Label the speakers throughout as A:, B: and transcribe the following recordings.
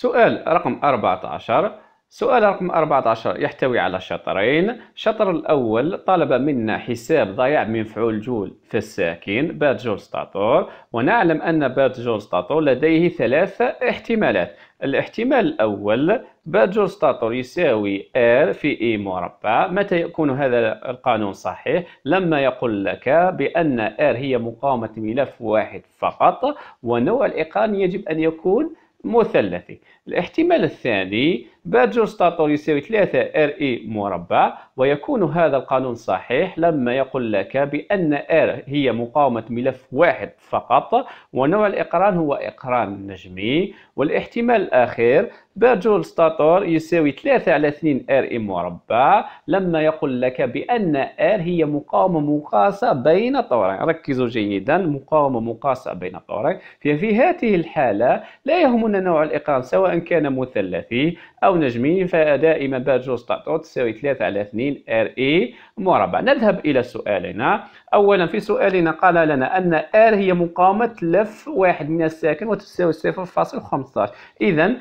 A: سؤال رقم 14 سؤال رقم 14 يحتوي على شطرين الشطر الأول طلب منا حساب ضياع مفعول جول في الساكن بات جول ستاتور ونعلم أن بات جول ستاتور لديه ثلاث احتمالات الاحتمال الأول بات جول ستاتور يساوي R في إي e مربع متى يكون هذا القانون صحيح؟ لما يقول لك بأن R هي مقاومة ملف واحد فقط ونوع الاقامه يجب أن يكون مثلثي الاحتمال الثاني باجوز ستاتور يساوي 3 ار اي مربع ويكون هذا القانون صحيح لما يقول لك بأن ار هي مقاومة ملف واحد فقط ونوع الإقران هو إقران نجمي والاحتمال الأخير باجول ستاتور يساوي 3 على 2 ار اي مربع لما يقول لك بأن ار هي مقاومة مقاسة بين طورين ركزوا جيدا مقاومة مقاسة بين طورين في هذه الحالة لا يهمنا نوع الإقران سواء كان مثلثي أو أو نجمين فدائما بات جوج تعطو تساوي 3 على 2 ار اي مربع نذهب إلى سؤالنا أولا في سؤالنا قال لنا أن ار هي مقاومة لف واحد من الساكن وتساوي 0.15 إذا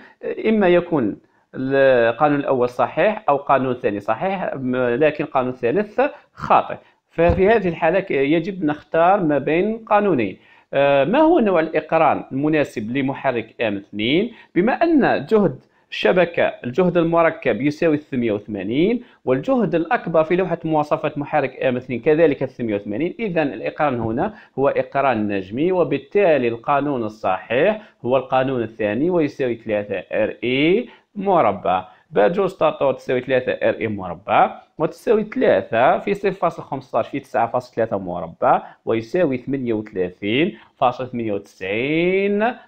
A: إما يكون القانون الأول صحيح أو قانون الثاني صحيح لكن القانون الثالث خاطئ ففي هذه الحالة يجب نختار ما بين قانونين آه، ما هو نوع الإقران المناسب لمحرك M2 بما أن جهد الشبكة الجهد المركب يساوي 880 والجهد الأكبر في لوحة مواصفة محرك m 2 كذلك 880 إذا الإقران هنا هو إقران نجمي وبالتالي القانون الصحيح هو القانون الثاني ويساوي 3 RE مربع بجوج ستاتور تساوي 3 ار ام مربع وتساوي 3 في 0.15 في 9.3 مربع ويساوي 38.98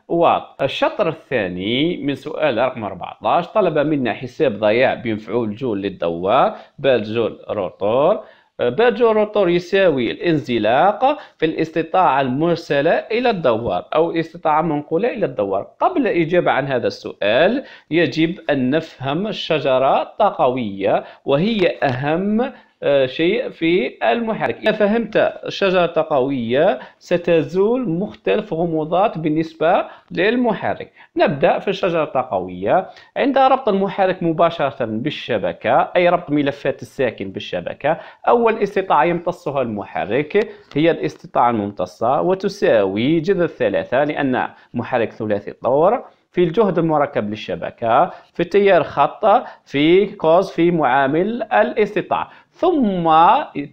A: واط الشطر الثاني من سؤال رقم 14 طلب منا حساب ضياع بمفعول جول للدوار بالجول روتور باجورتور يساوي الانزلاق في الاستطاعة المرسلة إلى الدوار أو الاستطاعة منقولة إلى الدوار قبل الإجابة عن هذا السؤال يجب أن نفهم الشجرة الطاقوية وهي أهم آه، شيء في المحرك إذا فهمت الشجرة التقوية ستزول مختلف غموضات بالنسبة للمحرك نبدأ في الشجرة التقوية عند ربط المحرك مباشرة بالشبكة أي ربط ملفات الساكن بالشبكة أول استطاعة يمتصها المحرك هي الاستطاعة الممتصة وتساوي جذر ثلاثة لأن محرك ثلاثي الطور في الجهد المركب للشبكة في التيار خط في كوز في معامل الاستطاعة ثم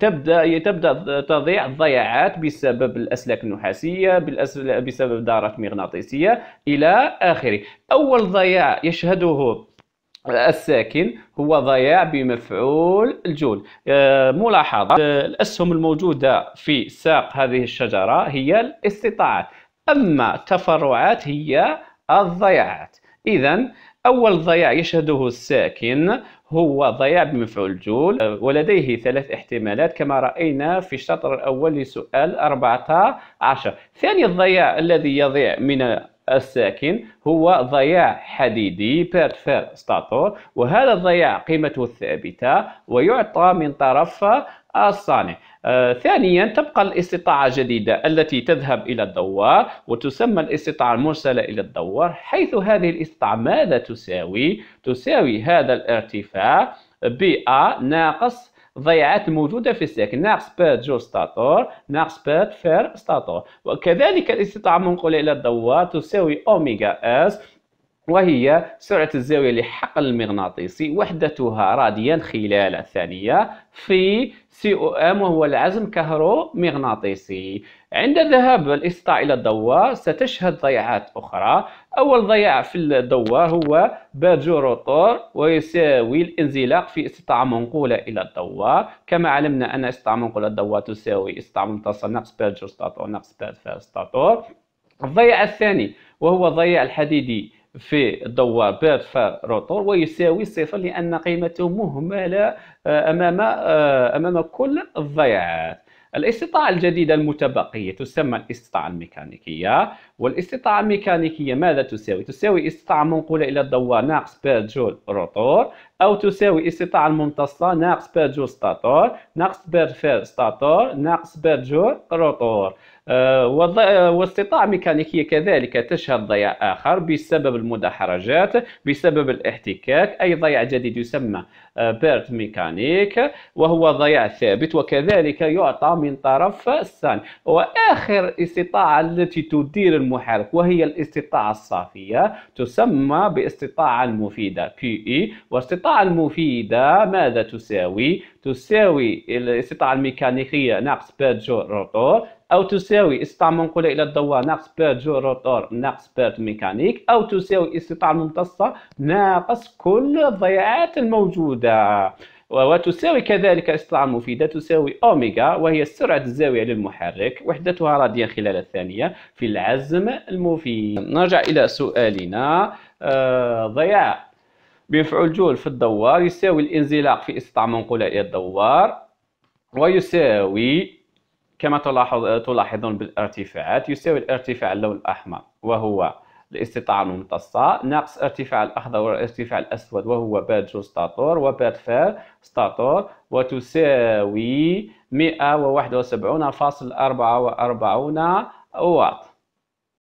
A: تبدا تبدا تضيع الضياعات بسبب الاسلاك النحاسيه بسبب دارات مغناطيسيه الى اخره اول ضياع يشهده الساكن هو ضياع بمفعول الجول آه، ملاحظه الاسهم الموجوده في ساق هذه الشجره هي الاستطاعات اما التفرعات هي الضياعات إذا أول ضياع يشهده الساكن هو ضياع بمفعول جول ولديه ثلاث احتمالات كما رأينا في الشطر الأول لسؤال 14 ثاني الضياع الذي يضيع من الساكن هو ضياع حديدي بيرتفير ستاتور وهذا الضياع قيمته الثابتة ويعطى من طرف الصانع آه ثانيا تبقى الاستطاعة الجديدة التي تذهب إلى الدوار وتسمى الاستطاعة المرسلة إلى الدوار حيث هذه الاستطاعة ماذا تساوي؟ تساوي هذا الارتفاع بي ناقص الضيعات الموجودة في الساكن ناقص باد جو ستاتور ناقص باد فير ستاتور وكذلك الاستطاعة المنقولة إلى الدوار تساوي أوميغا اس وهي سرعة الزاوية لحقل المغناطيسي وحدتها راديان خلال ثانية في سي او ام وهو العزم كهرومغناطيسي عند ذهاب الإسطاع إلى الضوء ستشهد ضياعات أخرى أول ضياع في الضوء هو بادجو روتور ويساوي الانزلاق في استطاعة منقولة إلى الضوء كما علمنا أن استطاعة منقولة الضوء تساوي استطاعة متصل ناقص بادجو ستاتور ناقص باج ستاتور الضياع الثاني وهو ضياع الحديدي في الضوابط فالروتور ويساوي صفر لان قيمته مهمله آه، امام آه، امام كل الضياعات الاستطاعه الجديده المتبقيه تسمى الاستطاعه الميكانيكيه والاستطاعة الميكانيكية ماذا تساوي؟ تساوي استطاعة منقولة إلى الدوار ناقص بير جول روتور أو تساوي استطاعة الممتصة ناقص بير جول ستاتور ناقص بير فير ستاتور ناقص بير جول روتور آه الميكانيكية آه، كذلك تشهد ضياع آخر بسبب المدحرجات بسبب الاحتكاك أي ضياع جديد يسمى آه، بيرت ميكانيك وهو ضياع ثابت وكذلك يعطى من طرف السان وآخر استطاعة التي تدير المحرك وهي الاستطاعة الصافية تسمى باستطاعة المفيدة PE واستطاعة المفيدة ماذا تساوي؟ تساوي الاستطاعة الميكانيكية ناقص بير جو روتور أو تساوي استطاعة منقولة إلى الدوار ناقص بير جو روتور ناقص بير ميكانيك أو تساوي استطاعة الممتصة ناقص كل الضياعات الموجودة وتساوي كذلك السرعة المفيدة تساوي أوميغا وهي سرعة الزاوية للمحرك وحدتها راديا خلال الثانية في العزم المفيد نرجع إلى سؤالنا آه، ضياء ضياع بمفعول جول في الدوار يساوي الانزلاق في استطاع منقولة إلى الدوار ويساوي كما تلاحظ تلاحظون بالارتفاعات يساوي الارتفاع اللون الأحمر وهو الاستطاعة الممتصة ناقص ارتفاع الأخضر والارتفاع الأسود وهو بادجو ستاتور وبادفير ستاتور وتساوي 171.44 واط